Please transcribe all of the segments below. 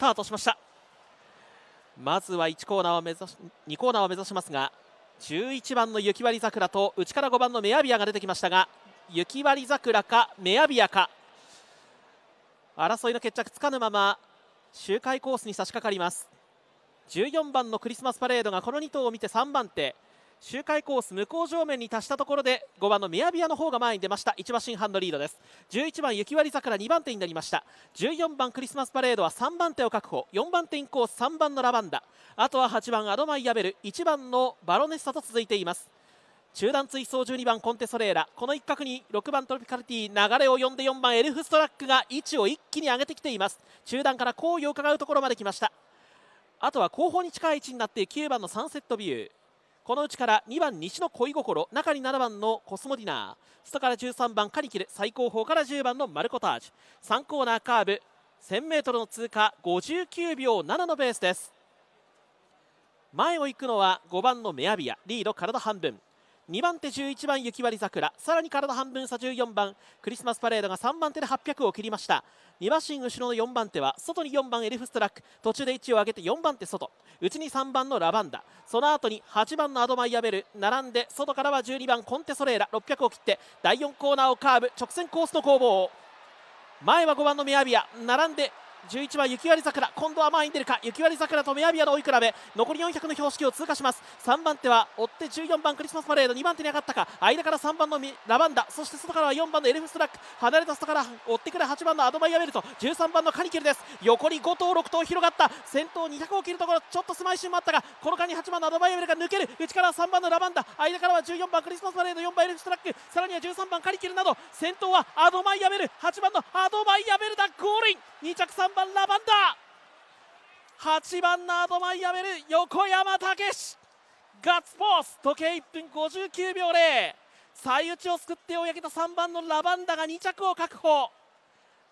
タートしましたまずは1コーナーを目指し2コーナーを目指しますが11番の雪割桜と内から5番のメアビアが出てきましたが雪割桜かメアビアか争いの決着つかぬまま周回コースに差し掛かります14番のクリスマスパレードがこの2頭を見て3番手周回コース向こう上面に達したところで5番のメアビアの方が前に出ました1馬身半のリードです11番雪割桜2番手になりました14番クリスマスパレードは3番手を確保4番手インコース3番のラバンダあとは8番アドマイアベル1番のバロネッサと続いています中段追走12番コンテソレーラこの一角に6番トロピカルティ流れを呼んで4番エルフストラックが位置を一気に上げてきています中段から好意を伺うところまで来ましたあとは後方に近い位置になって9番のサンセットビューこのうちから2番西の恋心中に7番のコスモディナー外から13番カリキル最高峰から10番のマルコタージュ3コーナーカーブ 1000m の通過59秒7のベースです前を行くのは5番のメアビアリード体半分2番手11番雪割桜さらに体半分差14番クリスマスパレードが3番手で800を切りました2馬身後ろの4番手は外に4番エルフストラック途中で位置を上げて4番手外内に3番のラバンダその後に8番のアドマイアベル並んで外からは12番コンテソレーラ600を切って第4コーナーをカーブ直線コースの攻防前は5番のメアビア並んで11番、雪割桜、今度は前に出るか、雪割桜とメアビアの追い比べ、残り400の標識を通過します、3番手は追って14番、クリスマスパレード、2番手に上がったか、間から3番のラバンダ、そして外からは4番のエルフストラック、離れた外から追ってくる8番のアドバイアベルト、13番のカニケルです、横に5頭、6頭広がった、先頭200を切るところ、ちょっと狭いンもあったが、この間に8番のアドバイアベルが抜ける、内からは3番のラバンダ、間からは14番、クリスマスパレード、4番エルフストラック、さらには13番、カニケルなど、先頭はアドバイアベル、8番のアドバイアベルだ、ゴールイン2着3番ラバンダ8番ナードマイアベル横山武史ガッツポーズ時計1分59秒0最内を救って追い上げた3番のラバンダが2着を確保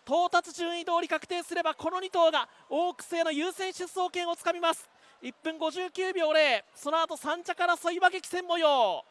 到達順位通り確定すればこの2頭がオークスへの優先出走権をつかみます1分59秒0その後3着争いは激戦模様